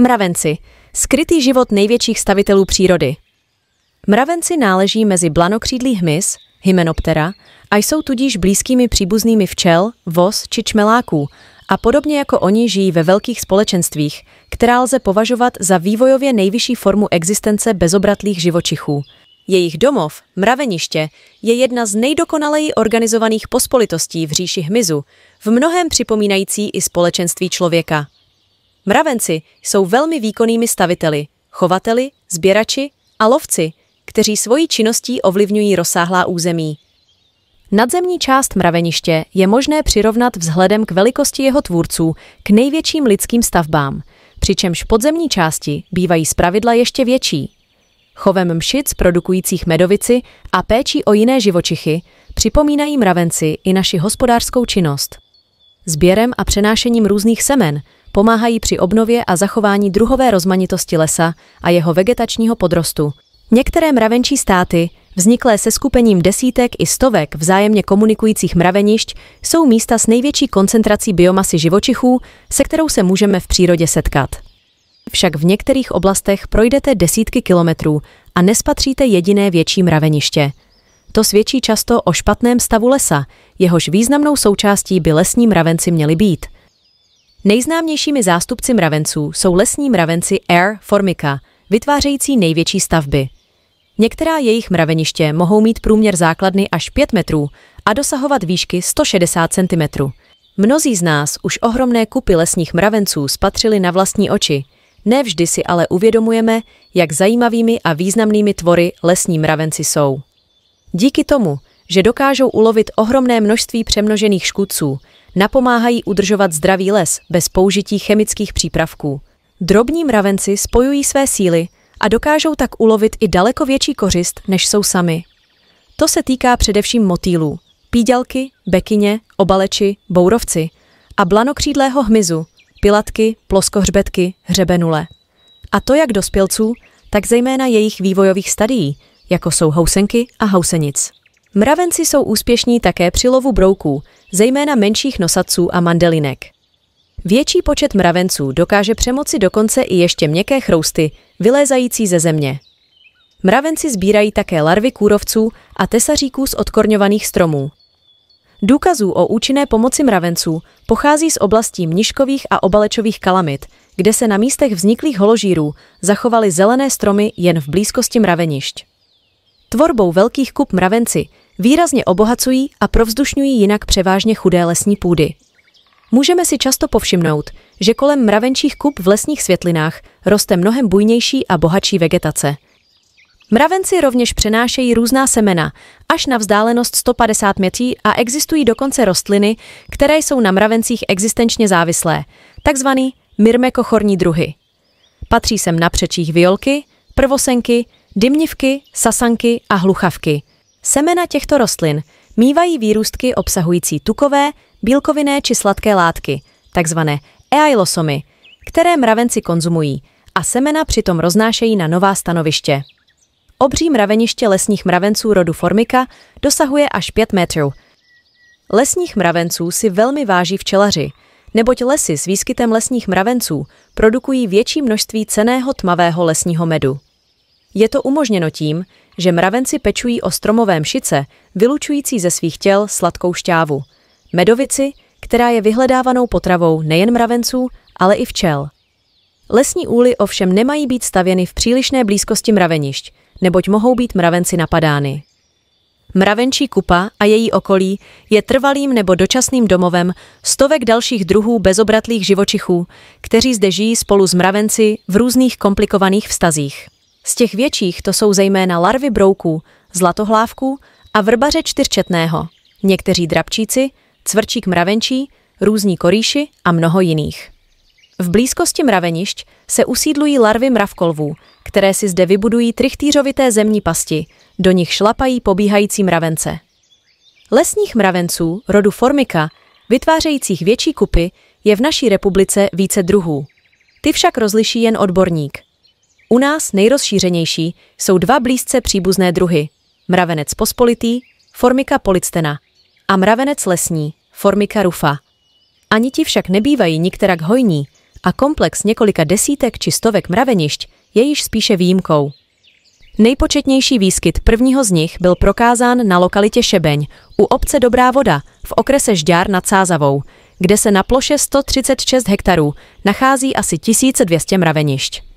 Mravenci. Skrytý život největších stavitelů přírody. Mravenci náleží mezi blanokřídlý hmyz, hymenoptera, a jsou tudíž blízkými příbuznými včel, vos, či čmeláků a podobně jako oni žijí ve velkých společenstvích, která lze považovat za vývojově nejvyšší formu existence bezobratlých živočichů. Jejich domov, mraveniště, je jedna z nejdokonaleji organizovaných pospolitostí v říši hmyzu, v mnohem připomínající i společenství člověka. Mravenci jsou velmi výkonnými staviteli, chovateli, sběrači a lovci, kteří svojí činností ovlivňují rozsáhlá území. Nadzemní část mraveniště je možné přirovnat vzhledem k velikosti jeho tvůrců k největším lidským stavbám, přičemž podzemní části bývají zpravidla ještě větší. Chovem mšic produkujících medovici a péčí o jiné živočichy připomínají mravenci i naši hospodářskou činnost sběrem a přenášením různých semen pomáhají při obnově a zachování druhové rozmanitosti lesa a jeho vegetačního podrostu. Některé mravenčí státy, vzniklé se skupením desítek i stovek vzájemně komunikujících mravenišť, jsou místa s největší koncentrací biomasy živočichů, se kterou se můžeme v přírodě setkat. Však v některých oblastech projdete desítky kilometrů a nespatříte jediné větší mraveniště. To svědčí často o špatném stavu lesa, jehož významnou součástí by lesní mravenci měli být. Nejznámějšími zástupci mravenců jsou lesní mravenci Air formica, vytvářející největší stavby. Některá jejich mraveniště mohou mít průměr základny až 5 metrů a dosahovat výšky 160 cm. Mnozí z nás už ohromné kupy lesních mravenců spatřili na vlastní oči. Nevždy si ale uvědomujeme, jak zajímavými a významnými tvory lesní mravenci jsou. Díky tomu, že dokážou ulovit ohromné množství přemnožených škůdců, napomáhají udržovat zdravý les bez použití chemických přípravků. Drobní mravenci spojují své síly a dokážou tak ulovit i daleko větší kořist, než jsou sami. To se týká především motýlů, píďalky, bekyně, obaleči, bourovci a blanokřídlého hmyzu, pilatky, ploskohřbetky, hřebenule. A to jak dospělců, tak zejména jejich vývojových stadií – jako jsou housenky a housenic. Mravenci jsou úspěšní také při lovu brouků, zejména menších nosaců a mandelinek. Větší počet mravenců dokáže přemoci dokonce i ještě měkké chrousty, vylézající ze země. Mravenci sbírají také larvy kůrovců a tesaříků z odkorňovaných stromů. Důkazů o účinné pomoci mravenců pochází z oblastí mniškových a obalečových kalamit, kde se na místech vzniklých holožírů zachovaly zelené stromy jen v blízkosti mravenišť. Tvorbou velkých kup mravenci výrazně obohacují a provzdušňují jinak převážně chudé lesní půdy. Můžeme si často povšimnout, že kolem mravenčích kup v lesních světlinách roste mnohem bujnější a bohatší vegetace. Mravenci rovněž přenášejí různá semena až na vzdálenost 150 metrů a existují dokonce rostliny, které jsou na mravencích existenčně závislé, takzvaný myrmekochorní druhy. Patří sem napřečích violky, prvosenky, dymnivky, sasanky a hluchavky. Semena těchto rostlin mývají výrůstky obsahující tukové, bílkoviné či sladké látky, takzvané eailosomy, které mravenci konzumují a semena přitom roznášejí na nová stanoviště. Obří mraveniště lesních mravenců rodu Formica dosahuje až 5 metrů. Lesních mravenců si velmi váží včelaři, neboť lesy s výskytem lesních mravenců produkují větší množství ceného tmavého lesního medu. Je to umožněno tím, že mravenci pečují o stromové mšice, vylučující ze svých těl sladkou šťávu, medovici, která je vyhledávanou potravou nejen mravenců, ale i včel. Lesní úly ovšem nemají být stavěny v přílišné blízkosti mravenišť, neboť mohou být mravenci napadány. Mravenčí kupa a její okolí je trvalým nebo dočasným domovem stovek dalších druhů bezobratlých živočichů, kteří zde žijí spolu s mravenci v různých komplikovaných vztazích. Z těch větších to jsou zejména larvy brouků, zlatohlávků a vrbaře čtyřčetného, někteří drabčíci, cvrčík mravenčí, různí korýši a mnoho jiných. V blízkosti mravenišť se usídlují larvy mravkolvů, které si zde vybudují trichtýřovité zemní pasti, do nich šlapají pobíhající mravence. Lesních mravenců rodu Formica, vytvářejících větší kupy, je v naší republice více druhů. Ty však rozliší jen odborník – u nás nejrozšířenější jsou dva blízce příbuzné druhy. Mravenec pospolitý, formika polictena, a mravenec lesní, formika rufa. Ani ti však nebývají nikterak hojní a komplex několika desítek či stovek mravenišť je již spíše výjimkou. Nejpočetnější výskyt prvního z nich byl prokázán na lokalitě Šebeň u obce Dobrá voda v okrese Žďár nad Sázavou, kde se na ploše 136 hektarů nachází asi 1200 mravenišť.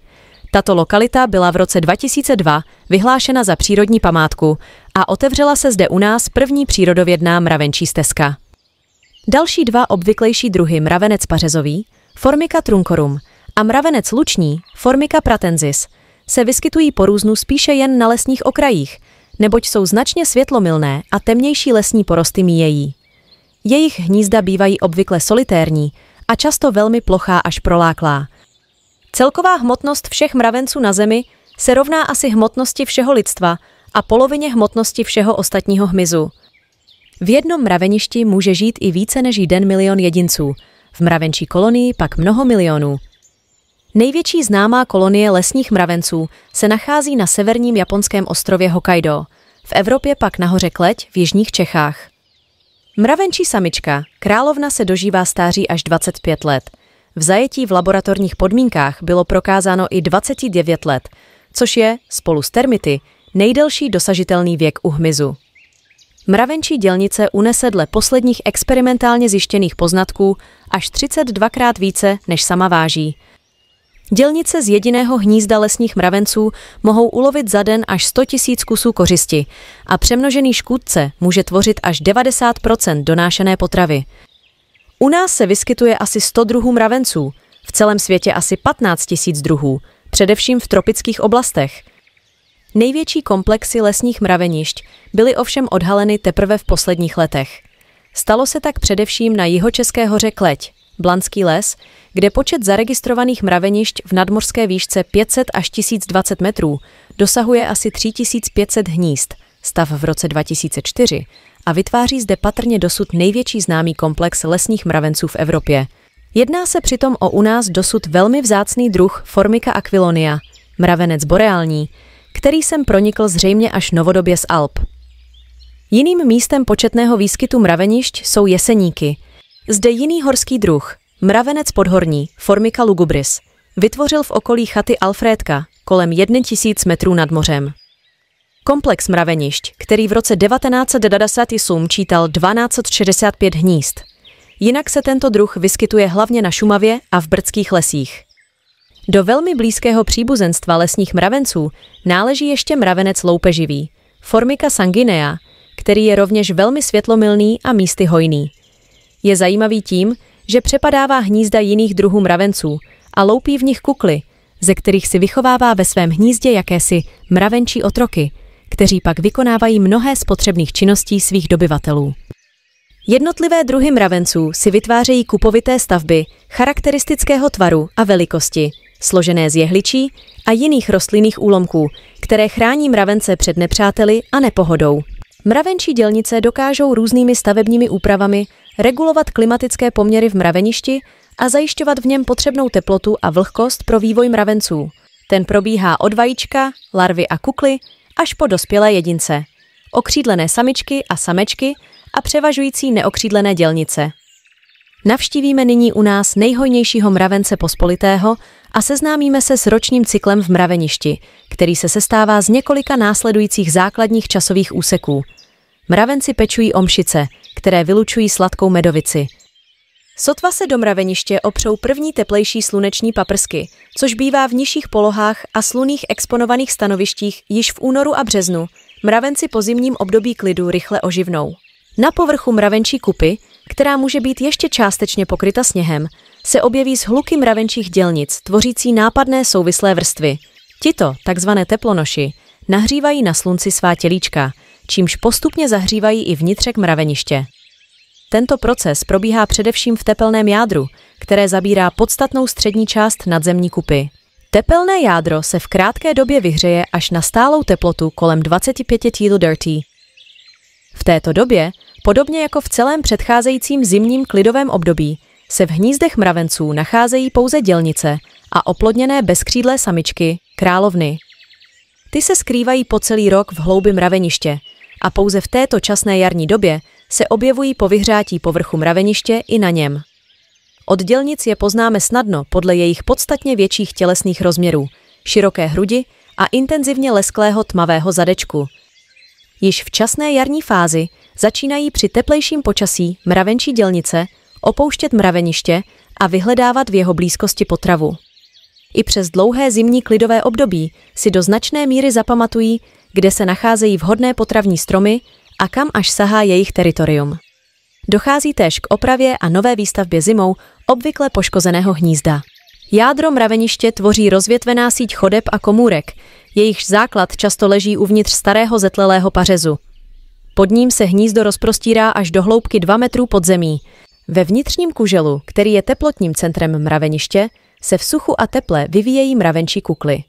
Tato lokalita byla v roce 2002 vyhlášena za přírodní památku a otevřela se zde u nás první přírodovědná mravenčí stezka. Další dva obvyklejší druhy mravenec pařezový, Formica truncorum, a mravenec luční, Formica pratensis, se vyskytují po různu spíše jen na lesních okrajích, neboť jsou značně světlomilné a temnější lesní porosty míjejí. Jejich hnízda bývají obvykle solitérní a často velmi plochá až proláklá – Celková hmotnost všech mravenců na Zemi se rovná asi hmotnosti všeho lidstva a polovině hmotnosti všeho ostatního hmyzu. V jednom mraveništi může žít i více než jeden milion jedinců, v mravenčí kolonii pak mnoho milionů. Největší známá kolonie lesních mravenců se nachází na severním japonském ostrově Hokkaido, v Evropě pak na Kleť v jižních Čechách. Mravenčí samička, královna se dožívá stáří až 25 let – v zajetí v laboratorních podmínkách bylo prokázáno i 29 let, což je, spolu s termity, nejdelší dosažitelný věk u hmyzu. Mravenčí dělnice unese dle posledních experimentálně zjištěných poznatků až 32krát více, než sama váží. Dělnice z jediného hnízda lesních mravenců mohou ulovit za den až 100 000 kusů kořisti a přemnožený škůdce může tvořit až 90 donášené potravy. U nás se vyskytuje asi 100 druhů mravenců, v celém světě asi 15 000 druhů, především v tropických oblastech. Největší komplexy lesních mravenišť byly ovšem odhaleny teprve v posledních letech. Stalo se tak především na jihočeské hoře Kleť, Blanský les, kde počet zaregistrovaných mravenišť v nadmořské výšce 500 až 1020 metrů dosahuje asi 3500 hnízd, stav v roce 2004, a vytváří zde patrně dosud největší známý komplex lesních mravenců v Evropě. Jedná se přitom o u nás dosud velmi vzácný druh Formica aquilonia, mravenec boreální, který sem pronikl zřejmě až novodobě z Alp. Jiným místem početného výskytu mravenišť jsou jeseníky. Zde jiný horský druh, mravenec podhorní, Formica lugubris, vytvořil v okolí chaty Alfrédka kolem 1000 metrů nad mořem. Komplex mravenišť, který v roce 1998 čítal 1265 hnízd. Jinak se tento druh vyskytuje hlavně na Šumavě a v brdských lesích. Do velmi blízkého příbuzenstva lesních mravenců náleží ještě mravenec loupeživý, Formica sanguinea, který je rovněž velmi světlomilný a místy hojný. Je zajímavý tím, že přepadává hnízda jiných druhů mravenců a loupí v nich kukly, ze kterých si vychovává ve svém hnízdě jakési mravenčí otroky – kteří pak vykonávají mnohé z potřebných činností svých dobyvatelů. Jednotlivé druhy mravenců si vytvářejí kupovité stavby charakteristického tvaru a velikosti, složené z jehličí a jiných rostlinných úlomků, které chrání mravence před nepřáteli a nepohodou. Mravenčí dělnice dokážou různými stavebními úpravami regulovat klimatické poměry v mraveništi a zajišťovat v něm potřebnou teplotu a vlhkost pro vývoj mravenců. Ten probíhá od vajíčka, larvy a kukly až po dospělé jedince, okřídlené samičky a samečky a převažující neokřídlené dělnice. Navštívíme nyní u nás nejhojnějšího mravence pospolitého a seznámíme se s ročním cyklem v mraveništi, který se sestává z několika následujících základních časových úseků. Mravenci pečují omšice, které vylučují sladkou medovici – Sotva se do mraveniště opřou první teplejší sluneční paprsky, což bývá v nižších polohách a sluných exponovaných stanovištích již v únoru a březnu. Mravenci po zimním období klidu rychle oživnou. Na povrchu mravenčí kupy, která může být ještě částečně pokryta sněhem, se objeví zhluky mravenčích dělnic, tvořící nápadné souvislé vrstvy. Tito, takzvané teplonoši, nahřívají na slunci svá tělíčka, čímž postupně zahřívají i vnitřek mraveniště. Tento proces probíhá především v tepelném jádru, které zabírá podstatnou střední část nadzemní kupy. Tepelné jádro se v krátké době vyhřeje až na stálou teplotu kolem 25 T. V této době, podobně jako v celém předcházejícím zimním klidovém období, se v hnízdech mravenců nacházejí pouze dělnice a oplodněné bezkřídlé samičky, královny. Ty se skrývají po celý rok v hloubi mraveniště a pouze v této časné jarní době se objevují po vyhřátí povrchu mraveniště i na něm. Od dělnic je poznáme snadno podle jejich podstatně větších tělesných rozměrů, široké hrudi a intenzivně lesklého tmavého zadečku. Již v časné jarní fázi začínají při teplejším počasí mravenčí dělnice opouštět mraveniště a vyhledávat v jeho blízkosti potravu. I přes dlouhé zimní klidové období si do značné míry zapamatují, kde se nacházejí vhodné potravní stromy a kam až sahá jejich teritorium. Dochází též k opravě a nové výstavbě zimou obvykle poškozeného hnízda. Jádro mraveniště tvoří rozvětvená síť chodeb a komůrek, jejichž základ často leží uvnitř starého zetlelého pařezu. Pod ním se hnízdo rozprostírá až do hloubky 2 metrů pod zemí. Ve vnitřním kuželu, který je teplotním centrem mraveniště, se v suchu a teple vyvíjejí mravenčí kukly.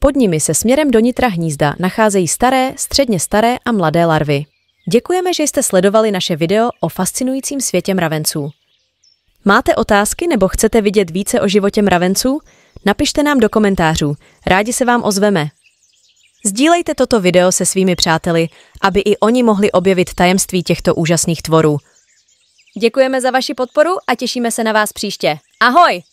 Pod nimi se směrem do nitra hnízda nacházejí staré, středně staré a mladé larvy. Děkujeme, že jste sledovali naše video o fascinujícím světě mravenců. Máte otázky nebo chcete vidět více o životě mravenců? Napište nám do komentářů, rádi se vám ozveme. Sdílejte toto video se svými přáteli, aby i oni mohli objevit tajemství těchto úžasných tvorů. Děkujeme za vaši podporu a těšíme se na vás příště. Ahoj!